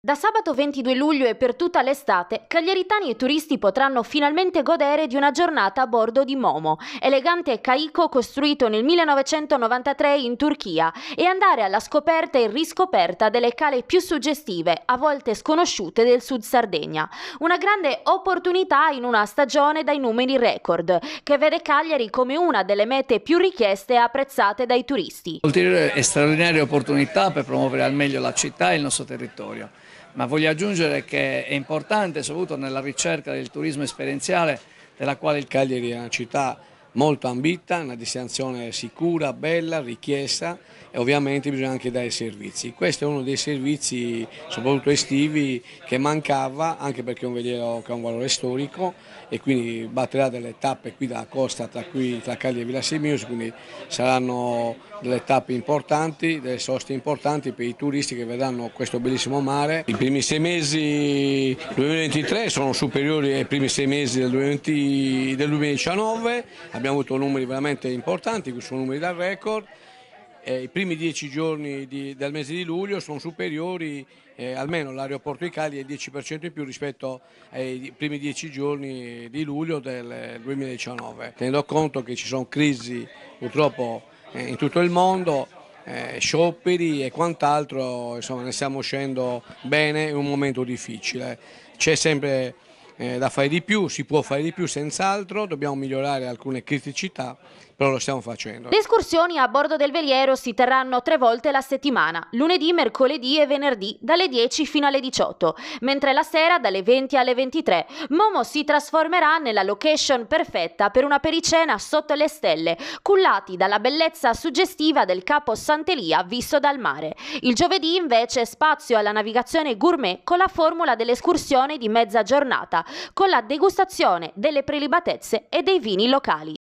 Da sabato 22 luglio e per tutta l'estate, cagliaritani e turisti potranno finalmente godere di una giornata a bordo di Momo, elegante caico costruito nel 1993 in Turchia, e andare alla scoperta e riscoperta delle cale più suggestive, a volte sconosciute, del sud Sardegna. Una grande opportunità in una stagione dai numeri record, che vede Cagliari come una delle mete più richieste e apprezzate dai turisti. Ulteriore e straordinaria opportunità per promuovere al meglio la città e il nostro territorio ma voglio aggiungere che è importante, soprattutto nella ricerca del turismo esperienziale, della quale il Cagliari è una città molto ambita, una distinzione sicura, bella, richiesta e ovviamente bisogna anche dare servizi. Questo è uno dei servizi, soprattutto estivi, che mancava anche perché è un veliero che ha un valore storico e quindi batterà delle tappe qui dalla costa tra, qui, tra Cagli e Villa Simius, quindi saranno delle tappe importanti, delle soste importanti per i turisti che vedranno questo bellissimo mare. I primi sei mesi del 2023 sono superiori ai primi sei mesi del 2019, abbiamo abbiamo avuto numeri veramente importanti, che sono numeri da record. Eh, I primi dieci giorni di, del mese di luglio sono superiori eh, almeno all'aeroporto di Cali è il 10% in più rispetto ai primi dieci giorni di luglio del 2019. Eh, Tenendo conto che ci sono crisi purtroppo eh, in tutto il mondo, eh, scioperi e quant'altro, insomma ne stiamo uscendo bene in un momento difficile. C'è sempre eh, da fare di più, si può fare di più senz'altro, dobbiamo migliorare alcune criticità, però lo stiamo facendo. Le escursioni a bordo del veliero si terranno tre volte la settimana, lunedì, mercoledì e venerdì, dalle 10 fino alle 18, mentre la sera dalle 20 alle 23. Momo si trasformerà nella location perfetta per una pericena sotto le stelle, cullati dalla bellezza suggestiva del capo Santelia visto dal mare. Il giovedì invece spazio alla navigazione gourmet con la formula dell'escursione di mezza giornata, con la degustazione delle prelibatezze e dei vini locali.